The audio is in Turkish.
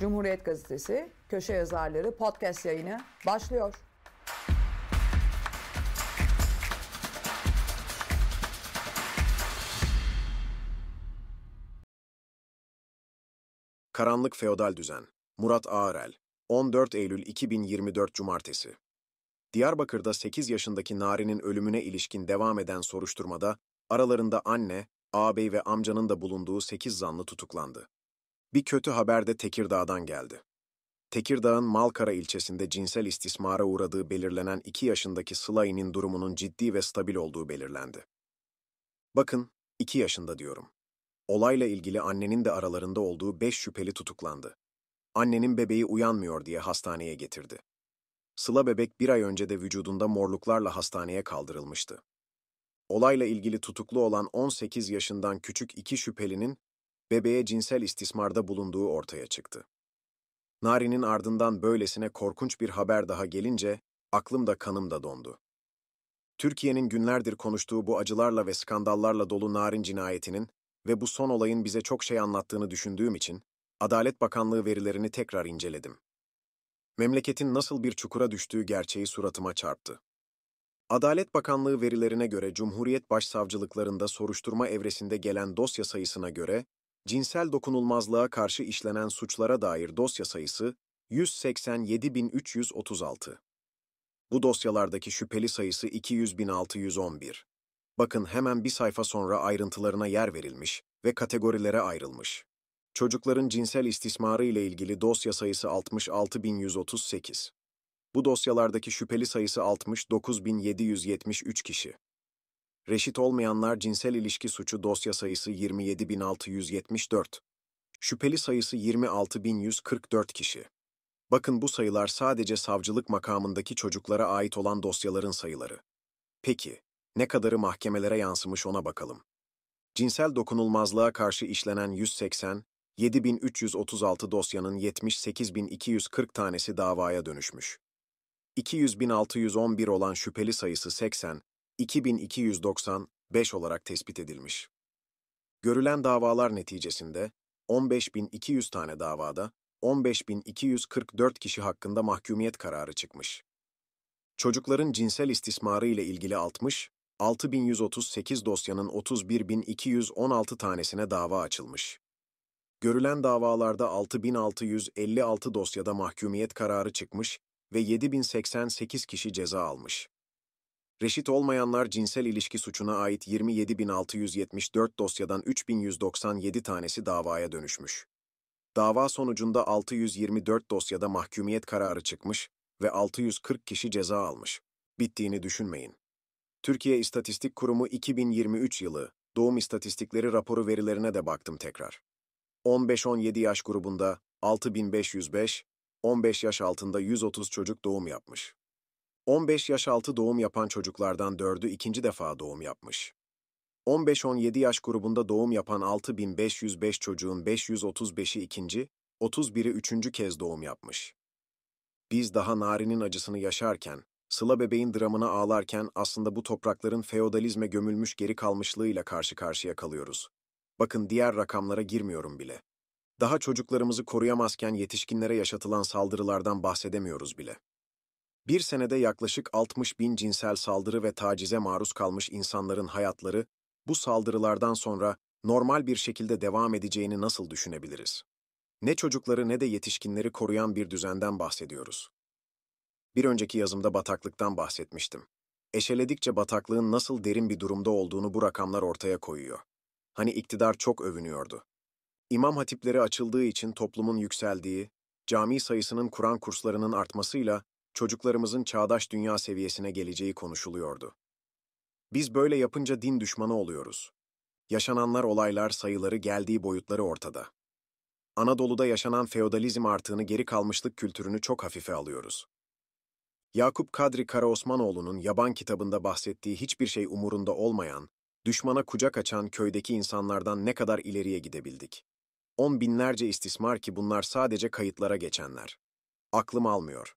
Cumhuriyet Gazetesi köşe yazarları podcast yayını başlıyor. Karanlık Feodal Düzen Murat Ağarel 14 Eylül 2024 Cumartesi Diyarbakır'da 8 yaşındaki Nari'nin ölümüne ilişkin devam eden soruşturmada aralarında anne, ağabey ve amcanın da bulunduğu 8 zanlı tutuklandı. Bir kötü haber de Tekirdağ'dan geldi. Tekirdağ'ın Malkara ilçesinde cinsel istismara uğradığı belirlenen 2 yaşındaki Sılai'nin durumunun ciddi ve stabil olduğu belirlendi. Bakın, 2 yaşında diyorum. Olayla ilgili annenin de aralarında olduğu 5 şüpheli tutuklandı. Annenin bebeği uyanmıyor diye hastaneye getirdi. Sıla bebek bir ay önce de vücudunda morluklarla hastaneye kaldırılmıştı. Olayla ilgili tutuklu olan 18 yaşından küçük iki şüphelinin bebeğe cinsel istismarda bulunduğu ortaya çıktı. Nari'nin ardından böylesine korkunç bir haber daha gelince aklım da kanım da dondu. Türkiye'nin günlerdir konuştuğu bu acılarla ve skandallarla dolu Narin cinayetinin ve bu son olayın bize çok şey anlattığını düşündüğüm için Adalet Bakanlığı verilerini tekrar inceledim. Memleketin nasıl bir çukura düştüğü gerçeği suratıma çarptı. Adalet Bakanlığı verilerine göre Cumhuriyet Başsavcılıklarında soruşturma evresinde gelen dosya sayısına göre cinsel dokunulmazlığa karşı işlenen suçlara dair dosya sayısı 187.336. Bu dosyalardaki şüpheli sayısı 200.611. Bakın hemen bir sayfa sonra ayrıntılarına yer verilmiş ve kategorilere ayrılmış. Çocukların cinsel istismarı ile ilgili dosya sayısı 66.138. Bu dosyalardaki şüpheli sayısı 69.773 kişi. Reşit olmayanlar cinsel ilişki suçu dosya sayısı 27674. Şüpheli sayısı 26144 kişi. Bakın bu sayılar sadece savcılık makamındaki çocuklara ait olan dosyaların sayıları. Peki, ne kadarı mahkemelere yansımış ona bakalım. Cinsel dokunulmazlığa karşı işlenen 180, 7336 dosyanın 78240 tanesi davaya dönüşmüş. 200611 olan şüpheli sayısı 80, 2295 olarak tespit edilmiş. Görülen davalar neticesinde 15.200 tane davada 15.244 kişi hakkında mahkumiyet kararı çıkmış. Çocukların cinsel istismarı ile ilgili 60, 6138 dosyanın 31.216 tanesine dava açılmış. Görülen davalarda 6656 dosyada mahkumiyet kararı çıkmış ve 7088 kişi ceza almış. Reşit olmayanlar cinsel ilişki suçuna ait 27.674 dosyadan 3.197 tanesi davaya dönüşmüş. Dava sonucunda 624 dosyada mahkumiyet kararı çıkmış ve 640 kişi ceza almış. Bittiğini düşünmeyin. Türkiye İstatistik Kurumu 2023 yılı doğum istatistikleri raporu verilerine de baktım tekrar. 15-17 yaş grubunda 6505, 15 yaş altında 130 çocuk doğum yapmış. 15 yaş altı doğum yapan çocuklardan 4'ü ikinci defa doğum yapmış. 15-17 yaş grubunda doğum yapan 6505 çocuğun 535'i ikinci, 31'i üçüncü kez doğum yapmış. Biz daha Nari'nin acısını yaşarken, Sıla bebeğin dramına ağlarken aslında bu toprakların feodalizme gömülmüş geri kalmışlığıyla karşı karşıya kalıyoruz. Bakın diğer rakamlara girmiyorum bile. Daha çocuklarımızı koruyamazken yetişkinlere yaşatılan saldırılardan bahsedemiyoruz bile. Bir senede yaklaşık 60 bin cinsel saldırı ve tacize maruz kalmış insanların hayatları, bu saldırılardan sonra normal bir şekilde devam edeceğini nasıl düşünebiliriz? Ne çocukları ne de yetişkinleri koruyan bir düzenden bahsediyoruz. Bir önceki yazımda bataklıktan bahsetmiştim. Eşeledikçe bataklığın nasıl derin bir durumda olduğunu bu rakamlar ortaya koyuyor. Hani iktidar çok övünüyordu. İmam hatipleri açıldığı için toplumun yükseldiği, cami sayısının Kur'an kurslarının artmasıyla çocuklarımızın çağdaş dünya seviyesine geleceği konuşuluyordu. Biz böyle yapınca din düşmanı oluyoruz. Yaşananlar olaylar sayıları geldiği boyutları ortada. Anadolu'da yaşanan feodalizm artığını geri kalmışlık kültürünü çok hafife alıyoruz. Yakup Kadri Karaosmanoğlu'nun Yaban kitabında bahsettiği hiçbir şey umurunda olmayan, düşmana kucak açan köydeki insanlardan ne kadar ileriye gidebildik. On binlerce istismar ki bunlar sadece kayıtlara geçenler. Aklım almıyor.